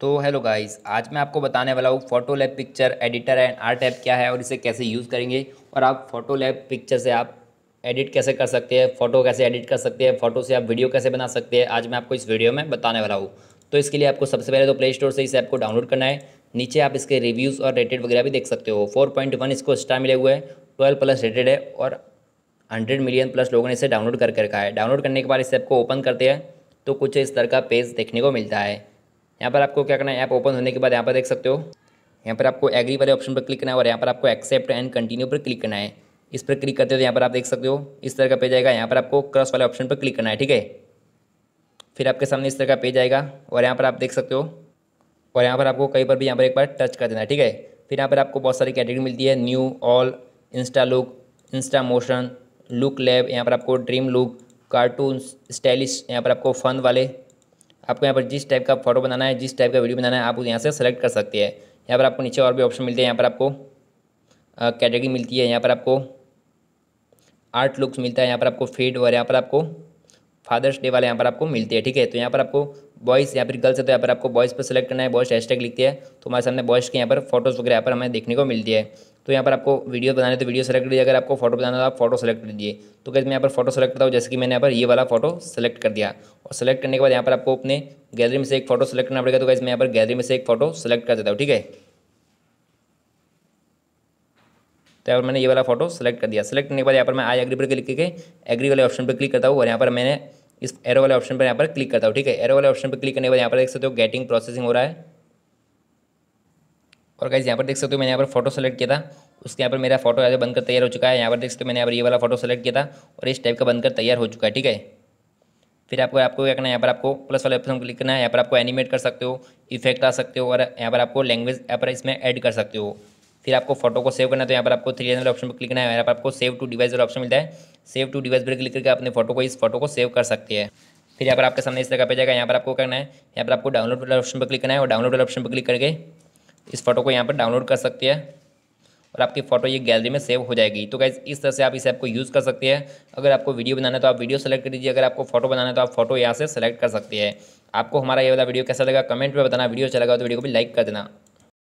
तो hello guys आज मैं आपको बताने वाला हूँ photo lab picture editor and art app क्या है और इसे कैसे यूज़ करेंगे और आप फोटो लैब पिक्चर से आप एडिट कैसे कर सकते हैं फ़ोटो कैसे एडिट कर सकते हैं फ़ोटो से आप वीडियो कैसे बना सकते हैं आज मैं आपको इस वीडियो में बताने वाला हूँ तो इसके लिए आपको सबसे पहले तो प्ले स्टोर से इस ऐप को डाउनलोड करना है नीचे आप इसके रिव्यूज़ और रेटेड वगैरह भी देख सकते हो फोर पॉइंट वन इसको स्टार मिले हुए हैं ट्वेल्व प्लस रेटेड है और हंड्रेड मिलियन प्लस लोगों ने इसे डाउनलोड करके रखा है डाउनलोड करने के बाद इस ऐप को ओपन करते हैं तो कुछ इस तरह का पेज देखने को मिलता है यहाँ पर आपको क्या करना है ऐप ओपन होने के बाद यहाँ पर देख सकते हो यहाँ पर आपको एग्री वाले ऑप्शन पर क्लिक करना है और यहाँ पर आपको एक्सेप्ट एंड कंटिन्यू पर क्लिक करना है इस पर क्लिक करते हो तो यहाँ पर आप देख सकते हो इस तरह का पेज आएगा यहाँ पर आपको क्रॉस वाले ऑप्शन पर क्लिक करना है ठीक है फिर आपके सामने इस तरह का पेज आएगा और यहाँ पर आप देख सकते हो और यहाँ पर आपको कहीं पर भी यहाँ पर एक बार टच कर देना है ठीक है फिर यहाँ पर आपको बहुत सारी कैटेगरी मिलती है new all insta look insta motion look lab यहाँ पर आपको ड्रीम लुक कार्टून स्टाइलिश यहाँ पर आपको फ़न वाले आपको यहाँ पर जिस टाइप का फोटो बनाना है जिस टाइप का वीडियो बनाना है आप यहाँ से सेलेक्ट कर सकते हैं यहाँ पर आपको नीचे और भी ऑप्शन मिलते हैं यहाँ पर आपको कैटेगरी मिलती है यहाँ पर आपको आर्ट लुक्स मिलता है यहाँ पर आपको फीड और यहाँ पर आपको फादर्स डे वाले यहाँ पर आपको मिलते हैं ठीक है तो यहाँ पर आपको बॉयज़ या फिर गर्ल्स है तो यहाँ पर आपको बॉयज़ पर सेलेक्ट करना है बॉयज़ हैशटैग लिखते हैं तो हमारे सामने बॉयज़ के यहाँ पर फोटोज़ वगैरह यहाँ पर हमें देखने को मिलती है तो यहाँ पर आपको वीडियो बनाने तो वीडियो सेलेक्ट लीजिए अगर आपको फोटो बनाना तो आप फोटो सेलेक्ट लीजिए तो कैसे मैं यहाँ पर फोटो सेलेक्ट करता हूँ जैसे कि मैंने यहाँ पर ये वाला फोटो सेलेक्ट कर दिया और सेलेक्ट करने के बाद यहाँ पर आपको अपने गैलरी में से एक फोटो सेलेक्ट करना पड़ेगा तो कैसे मैं यहाँ पर गैलरी में से एक फोटो सेलेक्ट कर देता हूँ ठीक है तो यहाँ पर मैंने ये वाला फोटो सेलेक्ट कर दिया सेलेक्ट करने के बाद यहाँ पर मैं आई एग्री पर क्लिक करके एग्री वाले ऑप्शन पर क्लिक करता हूँ और यहाँ पर मैंने इस एरो वाले ऑप्शन पर यहाँ पर क्लिक करता हूँ ठीक है एरो वाले ऑप्शन पर क्लिक करने के बाद यहाँ पर देख सकते हो गेटिंग प्रोसेसिंग हो रहा है और कैसे यहाँ पर देख सकते हो मैंने यहाँ पर फोटो सेलेक्ट किया था उसके यहाँ पर मेरा फोटो ऐसे बनकर तैयार हो चुका है यहाँ पर देख सकते हो मैंने यहाँ पर ये वाला फोटो सेलेक्ट किया था और इस टाइप का बनकर तैयार हो चुका है ठीक है फिर आपको आपको क्या करना है यहाँ पर आपको प्लस वाले ऑप्शन क्लिक करना है यहाँ पर आपको एनिमेट कर सकते हो इफेक्ट आ सकते हो और यहाँ पर आपको लैंग्वेज यहाँ पर इसमें ऐड कर सकते हो फिर आपको फोटो को सेव करना है तो यहाँ पर आपको थ्री वाले ऑप्शन पर क्लिक करना है यहाँ पर आपको सेव टू डिवाइस वाला ऑप्शन मिलता है सेव टू डिवाइस पर क्लिक करके अपने फोटो को इस फोटो को सेव कर सकते हैं फिर यहाँ पर आपके सामने इस तरह का पे जाएगा यहाँ पर आपको करना है यहाँ पर आपको डाउनलोड वाला ऑप्शन पर क्लिक करना है और डाउनलोड वाला ऑप्शन पर क्लिक करके इस फोटो को यहाँ पर डाउनलोड कर सकती है और आपकी फ़ोटो ये गैलरी में सेव हो जाएगी तो गैस इस तरह से आप इस ऐप को यूज़ कर सकते हैं अगर आपको वीडियो बनाना है तो आप वीडियो सेलेक्ट कर दीजिए अगर आपको फोटो बनाना है तो आप फोटो यहाँ से सेलेक्ट कर सकते हैं आपको हमारा ये वाला वीडियो कैसा लगा कमेंट में बताना वीडियो अच्छा लगा तो वीडियो को भी लाइक कर देना